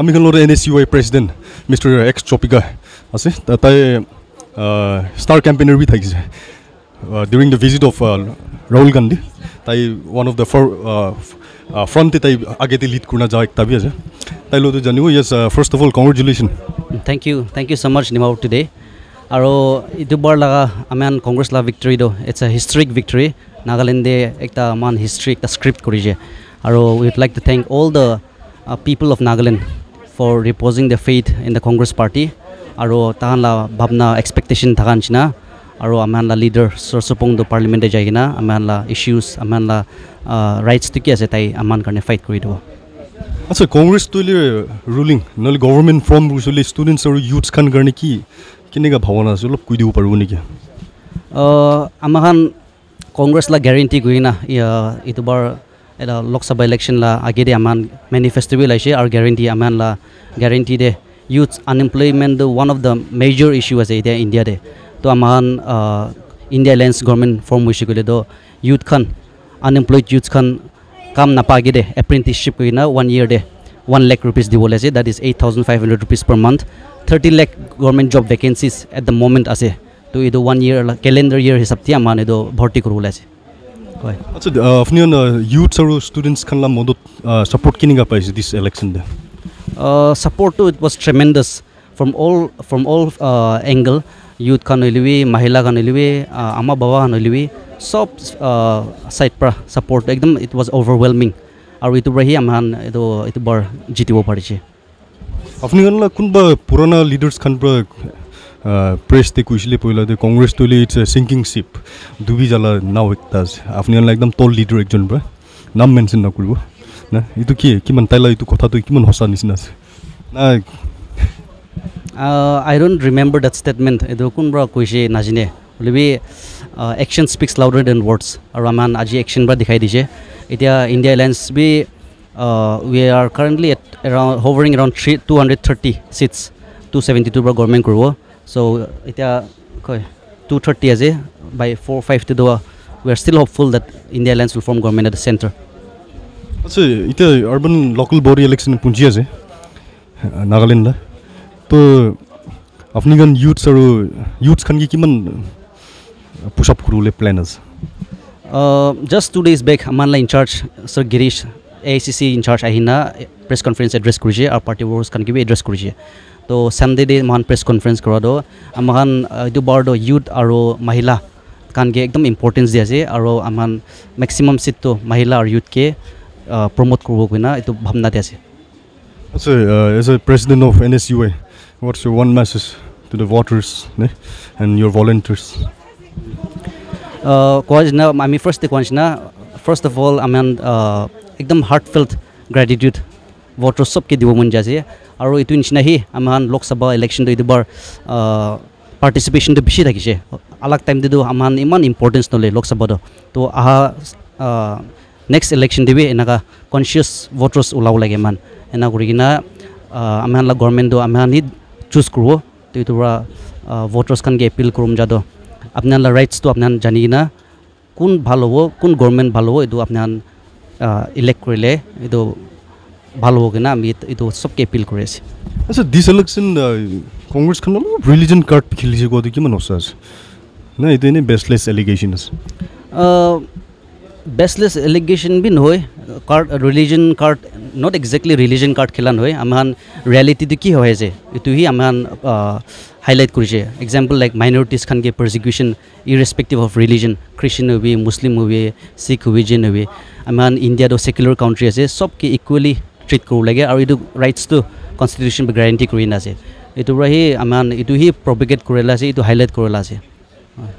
আমি গ'লো N S U I president mister এক্স চপিকা আছে তাই ষ্টাৰ কেম্পেইনৰ বি থাকিছে during the visit of Rahul Gandhi তাই ওৱান অফ দ্য ফৰ ফ্ৰণ্টে তাই আগে তে লিড কৰা যাওঁ একটা আছে তাই লগতে জানিব yes first of all congratulation thank you thank you so' much নিমাউ টুডে আৰু এইটো বাৰ লগা আমাৰ কংগ্ৰেছ লাভ ভিক্টৰী দিওঁ ইটছ এ হিষ্ট্ৰিক ভিক্টৰী নাগালেণ্ডে এটা আমাৰ হিষ্ট্ৰি এটা স্ক্ৰিপ্ট কৰিছে আৰু we'd like to thank all the people of Nagaland for reposing the faith in the Congress party আৰু তাহানলা ভাৱনা এক্সপেক্টেশ্যন থকা নিচিনা আৰু আমাৰ লিডাৰ চৰ চৰচপংটো পাৰ্লিমেণ্টে যায় কিনা আমাৰ ইছ্যুজ আমাৰ ৰাইটছটো কি আছে তাই আমাৰ কাৰণে ফাইট কৰি দিব আচ্ছা কংগ্ৰেছ তৈলে ৰুলিং নহ'লে গভৰ্ণমেণ্ট ফৰ্ম কৰিছিলে ষ্টুডেণ্টছ আৰু ইউথছ খান কাৰণে কি কেনেকুৱা ভাৱনা আছে অলপ কৈ দিব পাৰিব নেকি আমাৰ খান কংগ্ৰেছ লা গেৰেণ্টি কৰি না এইটো বাৰ এটা লোকসভা ইলেকশ্যন লা আগেদে আমার ম্যানিফেস্টো ওলাইছে আর গ্যারেন্টি আমার লা গ্যারেন্টি দে youth unemployment one of the major issue আছে এটা ইন্ডিয়াতে তো আমার ইন্ডিয়া এলায়েন্স গভর্নমেন্ট ফর্ম হয়েছে কইলে তো ইউথ খান আনএমপ্লয়েড ইউথ খান কাম নাপাগে দে এপ্রেন্টিসশিপ কই না ওয়ান ইয়ার দে ওয়ান লাখ রুপিস দিব আছে that is eight thousand five hundred rupees per month thirty lakh government job vacancies at the moment আছে তো এই ওয়ান ইয়ার ক্যালেন্ডার ইয়ার হিসাবতে আমার এই ভর্তি করবলে আছে আপুনি ইউথ আৰু ষ্টুডেণ্টছখনৰ মদত ছাপৰ্ট কেনেকুৱা পাইছে দিছ ইলেকশ্যন ডে ছাপৰ্টটো it was tremendous from all from all angle youth খান হলিবি মহিলা খান হলিবি আমাৰ বাবা খান হলিবি চব ছাইড পৰা ছাপৰ্ট একদম ইট ৱাজ অভাৰৱেলমিং আৰু এইটো পৰাহি আমাৰ এইটো এইটো বাৰ জিতিব পাৰিছে আপুনি কোনোবা পুৰণা লিডাৰ্ছ খান পৰা প্ৰেছ দেখুৱাইছিলে পহিলাতে কংগ্ৰেছ তলি ইটছ এ চিংকিং শ্বিপ ডুবি জ্বালা নাও একটা আপুনি একদম তল লিডাৰ একজন পৰা নাম মেনশ্যন নকৰিব না এইটো কি কিমান তাইলৈ এইটো কথাটো কিমান সঁচা নিচিনা আছে নাই I don't remember that statement এইটো কোনোবা কৈছে নাজিনে বুলিবি action speaks louder than words আৰু আমাৰ আজি একশ্যন পৰা দেখাই দিছে এতিয়া ইণ্ডিয়া এলায়েন্স বি we are currently at around hovering around three two hundred thirty seats to seventy টুৰ পৰা গভৰ্ণমেণ্ট কৰিব So itya okay, 2:30 as by 4:5 to do we are still hopeful that India Alliance will form government at the center. আচ্ছা ইতা urban local body election পুঞ্জি আছে নাগালেন্ডা তো আপনি গান ইউথস আর ইউথস খান কি কিমান পুশ আপ করুলে প্ল্যান আছে জাস্ট টু ডেজ ব্যাক আমারলা incharge sir Girish AICC incharge আহিনা প্রেস কনফারেন্স এড্রেস করেছে আর পার্টি ওয়ার্স খানকে এড্রেস করেছে তো চেণ্ডেদি মহান প্ৰেছ কনফাৰেঞ্চ কৰাটো আমাৰ এইটো বৰ্ড ইউথ আৰু মহিলা কাৰণ কি একদম ইম্পৰ্টেঞ্চ দি আছে আৰু আমাৰ মেক্সিমাম চিটটো মহিলা আৰু ইউথকে প্ৰম'ট কৰিব কিনা এইটো ভাৱনা দি আছে অফ এন এছ ইউ ৱাটচ আমি ফাৰ্ষ্টে কোৱাৰ নিচিনা ফাৰ্ষ্ট অফ অল আমাৰ uh, একদম হাৰ্টফিল্ড গ্ৰেটিটিউড ভোটাৰ চবকে দিব মন যায় আৰু এইটো নিচিনাহি আমাৰ লোকসভা ইলেকশ্যনটো এইবাৰ পাৰ্টিচিপেশ্যনটো বেছি থাকিছে আলাগ টাইমতেতো আমাৰ ইমান ইম্পৰ্টেঞ্চ নলয় লোকসভাটো তো আহা নেক্সট ইলেকশ্যন দিবি এনেকুৱা কনচিয়াছ ভোটাৰ্ছ ওলাব লাগে ইমান এনে কৰি কিনে আমাৰ গভৰ্ণমেণ্টটো আমাৰ চুজ কৰোঁ তো এইটোৰ পৰা ভোটাৰ্ছখানকে এপিল কৰোঁ যাতো আপোনাৰ ৰাইটছটো আপোনাৰ জানি কিনে কোন ভাল হ'ব কোন গভৰ্ণমেণ্ট ভাল হ'ব এইটো আপোনাৰ ইলেক্ট কৰিলে এইটো ভাল হ'ব কিনা আমি এইটো চবকে এপিল কৰি আছোঁ আচ্ছা দিছ ইলেকশ্যন কংগ্ৰেছখন অলপ ৰিলিজন কাৰ্ড খেলিছে কোৱাটো কিমান আছে নে এইটো এনেই বেচলেছ এলিগেশ্যন আছে বেচলেছ এলিগেশ্যন বি নহয় card religion card not exactly religion card খেলা নহয় আমাৰ ৰিয়েলিটিটো কি হয় যে এইটোহে আমাৰ হাইলাইট কৰিছে এক্সাম্পল লাইক মাইনৰিটিজখান কি persecution irrespective of religion Christian হ'বি মুছলিম হ'বি শিখ হ'বি জেন হ'বি আমাৰ ইণ্ডিয়াটো ছেকুলাৰ কাউণ্ট্ৰি আছে চবকে ইকুৱেলি ট্ৰিট কৰিব লাগে আৰু এইটো ৰাইটছটো কনষ্টিটিউশ্যন গেৰেণ্টি কৰি নাছে এইটোৰ পৰা সি আমাৰ এইটো সি প্ৰভিকেট কৰিলে আছে এইটো হাইলাইট কৰিলে আছে